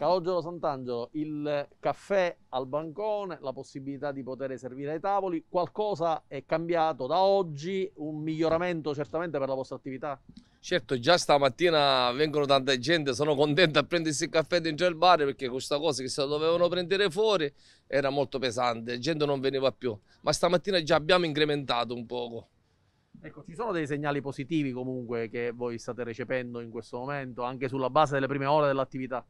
Calogero Sant'Angelo, il caffè al bancone, la possibilità di poter servire ai tavoli, qualcosa è cambiato da oggi, un miglioramento certamente per la vostra attività? Certo, già stamattina vengono tanta gente, sono contento a prendersi il caffè dentro il bar perché questa cosa che se la dovevano prendere fuori era molto pesante, gente non veniva più, ma stamattina già abbiamo incrementato un poco. Ecco, ci sono dei segnali positivi comunque che voi state recependo in questo momento, anche sulla base delle prime ore dell'attività?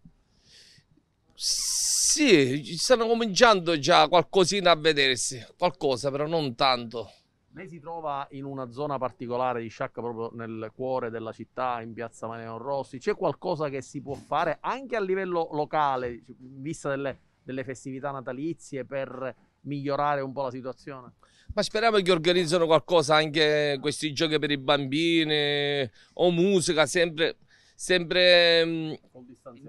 Sì, stanno cominciando già qualcosina a vedersi, qualcosa però non tanto. Lei si trova in una zona particolare di Sciacca, proprio nel cuore della città, in piazza Maneo Rossi. C'è qualcosa che si può fare anche a livello locale, in vista delle, delle festività natalizie, per migliorare un po' la situazione? Ma speriamo che organizzano qualcosa anche questi giochi per i bambini o musica, sempre, sempre mm,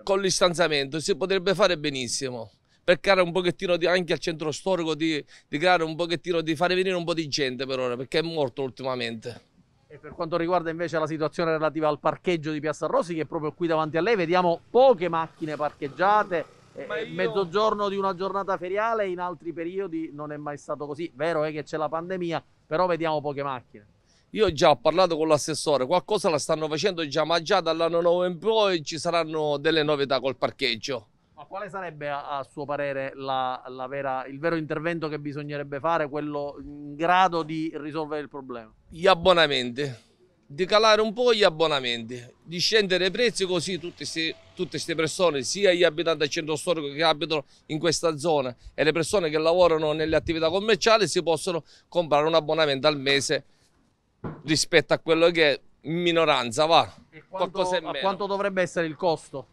con l'istanziamento si potrebbe fare benissimo per creare un pochettino di, anche al centro storico di, di creare un pochettino di fare venire un po' di gente per ora perché è morto ultimamente. E per quanto riguarda invece la situazione relativa al parcheggio di Piazza Rossi, che è proprio qui davanti a lei, vediamo poche macchine parcheggiate. Eh, io... Mezzogiorno di una giornata feriale in altri periodi non è mai stato così. Vero è che c'è la pandemia, però vediamo poche macchine. Io già ho parlato con l'assessore, qualcosa la stanno facendo già, ma già dall'anno nuovo in poi ci saranno delle novità col parcheggio. Ma quale sarebbe a, suo parere la, la vera, il vero intervento che bisognerebbe fare, quello in grado di risolvere il problema? Gli abbonamenti, di calare un po' gli abbonamenti, di scendere i prezzi così tutte queste persone, sia gli abitanti del centro storico che abitano in questa zona e le persone che lavorano nelle attività commerciali si possono comprare un abbonamento al mese rispetto a quello che è minoranza, va. E quanto, a quanto dovrebbe essere il costo?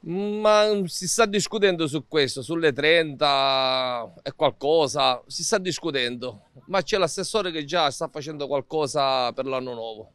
Ma si sta discutendo su questo, sulle 30 è qualcosa, si sta discutendo, ma c'è l'assessore che già sta facendo qualcosa per l'anno nuovo.